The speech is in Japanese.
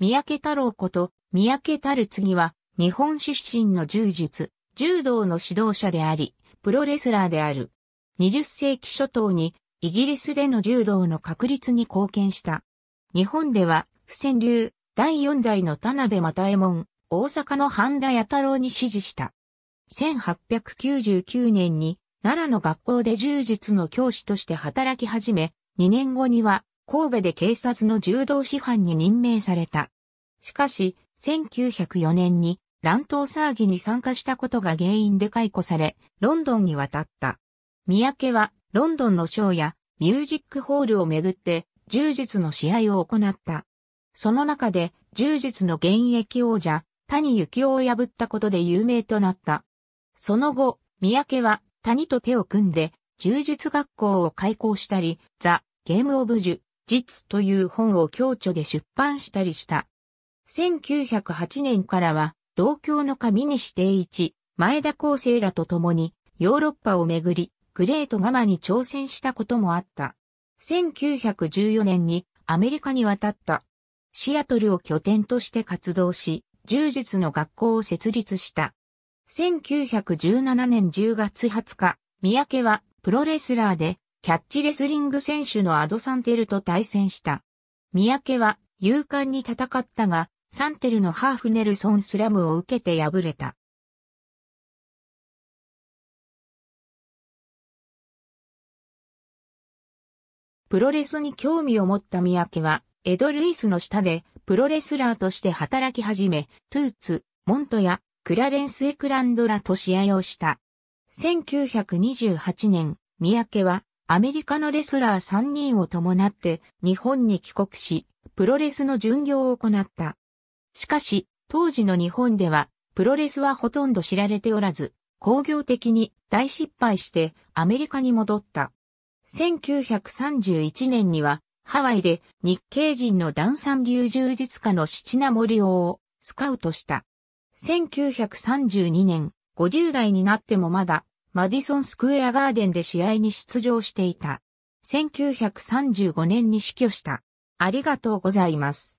三宅太郎こと、三宅たる次は、日本出身の柔術、柔道の指導者であり、プロレスラーである。20世紀初頭に、イギリスでの柔道の確立に貢献した。日本では、不戦流、第四代の田辺又右衛門、大阪の半田弥太郎に指示した。1899年に、奈良の学校で柔術の教師として働き始め、2年後には、神戸で警察の柔道師範に任命された。しかし、1904年に乱闘騒ぎに参加したことが原因で解雇され、ロンドンに渡った。三宅は、ロンドンのショーやミュージックホールをめぐって、柔術の試合を行った。その中で、柔術の現役王者、谷幸雄を破ったことで有名となった。その後、三宅は谷と手を組んで、柔術学校を開校したり、ザ・ゲーム・オブ・ジュ、実という本を共著で出版したりした。1908年からは、同郷の上西定一、前田厚生らと共に、ヨーロッパをめぐり、グレートガマに挑戦したこともあった。1914年にアメリカに渡った。シアトルを拠点として活動し、柔術の学校を設立した。1917年10月20日、三宅はプロレスラーでキャッチレスリング選手のアドサンテルと対戦した。三宅は勇敢に戦ったが、サンテルのハーフネルソンスラムを受けて敗れた。プロレスに興味を持った三宅は、エド・ルイスの下で、プロレスラーとして働き始め、トゥーツ、モントや、クラレンス・エクランドラと試合をした。1928年、三宅は、アメリカのレスラー3人を伴って日本に帰国し、プロレスの巡業を行った。しかし、当時の日本では、プロレスはほとんど知られておらず、工業的に大失敗してアメリカに戻った。1931年には、ハワイで日系人のダンサン流充実家の七名森王をスカウトした。1932年、50代になってもまだマディソンスクエアガーデンで試合に出場していた。1935年に死去した。ありがとうございます。